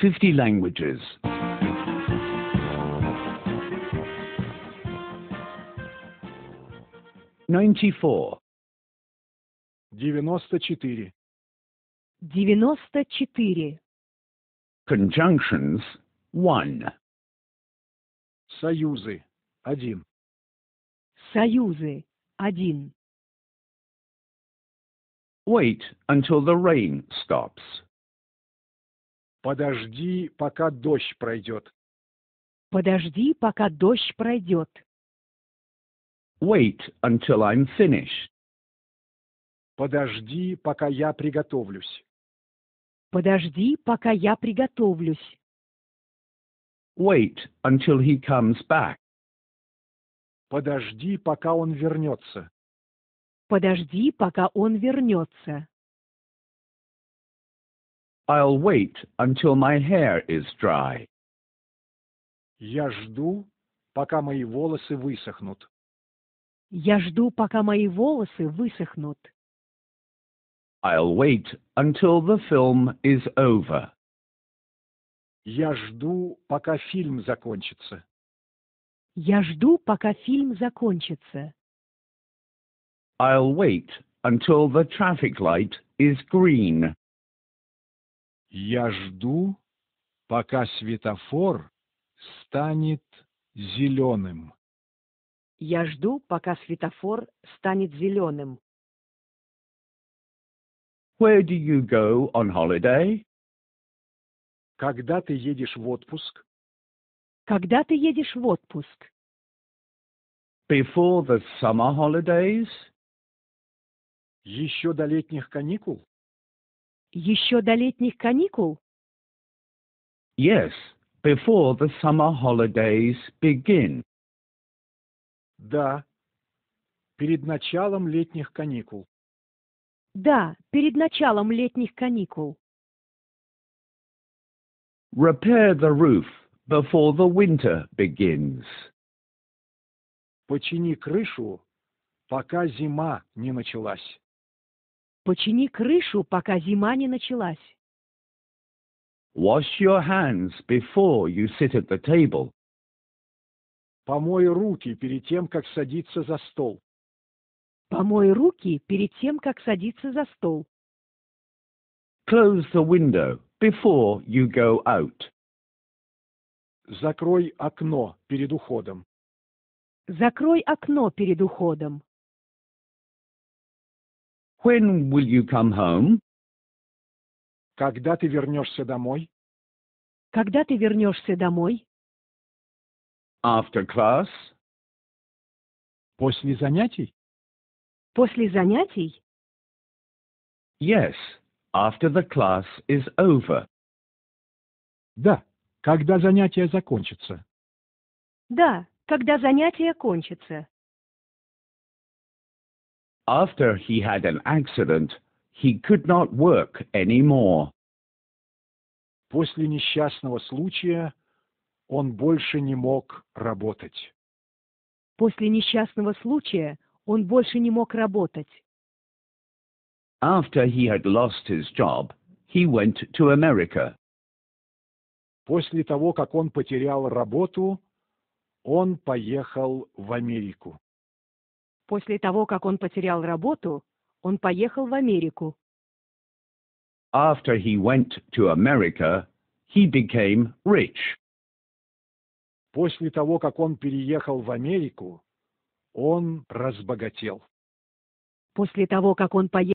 50 languages. Ninety-four. Девяносто четыре. Conjunctions one. Союзы один. Союзы один. Wait until the rain stops. Подожди, пока дождь пройдет. Подожди, пока дождь пройдет. Wait until I'm finished. Подожди, пока я приготовлюсь. Подожди, пока я приготовлюсь. Wait until he comes back. Подожди, пока он вернется. Подожди, пока он вернется. I'll wait until my hair is dry. Я жду, пока мои волосы высохнут. Я жду, пока мои волосы высохнут. I'll wait until the film is over. Я жду, пока фильм закончится. Я жду, пока фильм закончится. I'll wait until the traffic light is green. Я жду, пока светофор станет зеленым. Я жду, пока светофор станет зеленым. Where do you go on holiday? Когда ты едешь в отпуск? Когда ты едешь в отпуск? Before the summer holidays? Еще до летних каникул? Еще до летних каникул? Yes, before the summer holidays begin. Да, перед началом летних каникул. Да, перед началом летних каникул. Repair the roof before the winter begins. Почини крышу, пока зима не началась. Почини крышу, пока зима не началась. Wash your hands before you sit at the table. Помой руки перед тем, как садиться за стол. Помой руки перед тем, как садиться за стол. Close the window before you go out. Закрой окно перед уходом. Закрой окно перед уходом. When will you come home? Когда ты вернешься домой? Когда ты вернешься домой? After class? После занятий? После занятий? Yes, after the class is over. Да, когда занятие закончится. Да, когда занятие кончится. After he had an accident, he could not work anymore. После несчастного случая он больше не мог работать. После несчастного случая он больше не мог работать. After he had lost his job, he went to America. После того, как он потерял работу, он поехал в Америку. После того, как он потерял работу, он поехал в Америку. After he went to America, he became rich. После того, как он переехал в Америку, он разбогател. После того, как он поехал